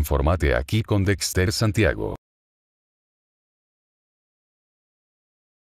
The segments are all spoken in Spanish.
Informate aquí con Dexter Santiago.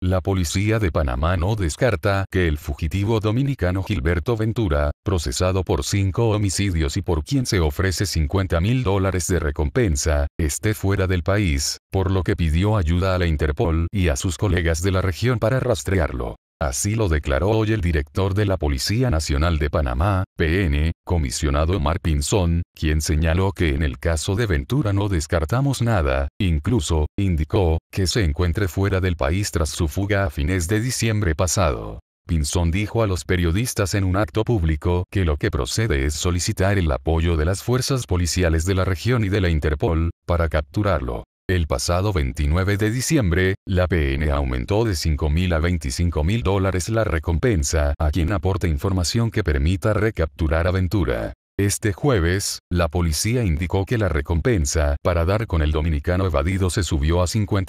La policía de Panamá no descarta que el fugitivo dominicano Gilberto Ventura, procesado por cinco homicidios y por quien se ofrece 50 mil dólares de recompensa, esté fuera del país, por lo que pidió ayuda a la Interpol y a sus colegas de la región para rastrearlo. Así lo declaró hoy el director de la Policía Nacional de Panamá, PN, comisionado Omar Pinzón, quien señaló que en el caso de Ventura no descartamos nada, incluso, indicó, que se encuentre fuera del país tras su fuga a fines de diciembre pasado. Pinzón dijo a los periodistas en un acto público que lo que procede es solicitar el apoyo de las fuerzas policiales de la región y de la Interpol, para capturarlo. El pasado 29 de diciembre, la PN aumentó de mil a mil dólares la recompensa a quien aporte información que permita recapturar aventura. Este jueves, la policía indicó que la recompensa para dar con el dominicano evadido se subió a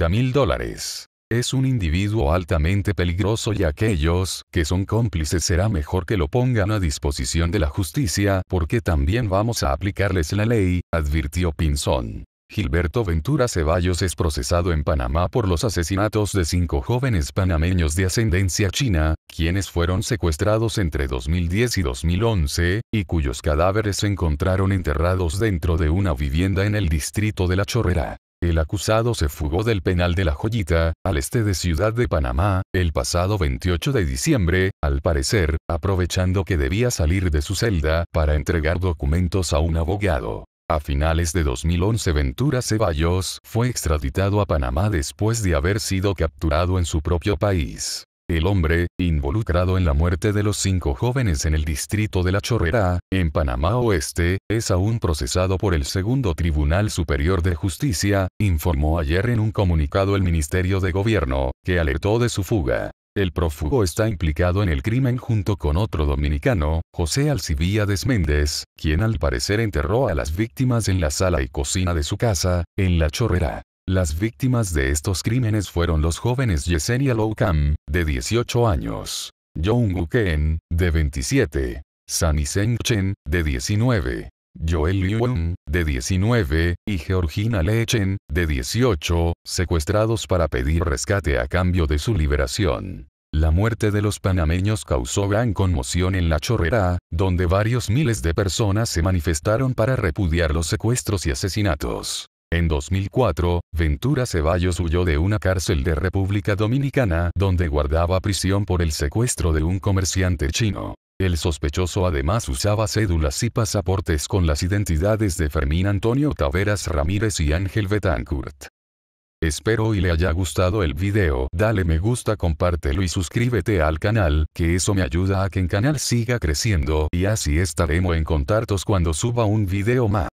mil dólares. Es un individuo altamente peligroso y aquellos que son cómplices será mejor que lo pongan a disposición de la justicia porque también vamos a aplicarles la ley, advirtió Pinzón. Gilberto Ventura Ceballos es procesado en Panamá por los asesinatos de cinco jóvenes panameños de ascendencia china, quienes fueron secuestrados entre 2010 y 2011, y cuyos cadáveres se encontraron enterrados dentro de una vivienda en el distrito de La Chorrera. El acusado se fugó del penal de La Joyita, al este de Ciudad de Panamá, el pasado 28 de diciembre, al parecer, aprovechando que debía salir de su celda para entregar documentos a un abogado. A finales de 2011 Ventura Ceballos fue extraditado a Panamá después de haber sido capturado en su propio país. El hombre, involucrado en la muerte de los cinco jóvenes en el distrito de La Chorrera, en Panamá Oeste, es aún procesado por el Segundo Tribunal Superior de Justicia, informó ayer en un comunicado el Ministerio de Gobierno, que alertó de su fuga. El prófugo está implicado en el crimen junto con otro dominicano, José Alcibíades Méndez, quien al parecer enterró a las víctimas en la sala y cocina de su casa, en La Chorrera. Las víctimas de estos crímenes fueron los jóvenes Yesenia Loucam, de 18 años, John Wuken, de 27, Sanisen Chen, de 19, Joel Liu de 19, y Georgina Lechen, de 18, secuestrados para pedir rescate a cambio de su liberación. La muerte de los panameños causó gran conmoción en la chorrera, donde varios miles de personas se manifestaron para repudiar los secuestros y asesinatos. En 2004, Ventura Ceballos huyó de una cárcel de República Dominicana donde guardaba prisión por el secuestro de un comerciante chino. El sospechoso además usaba cédulas y pasaportes con las identidades de Fermín Antonio Taveras Ramírez y Ángel Betancourt. Espero y le haya gustado el video, dale me gusta compártelo y suscríbete al canal, que eso me ayuda a que el canal siga creciendo y así estaremos en contactos cuando suba un video más.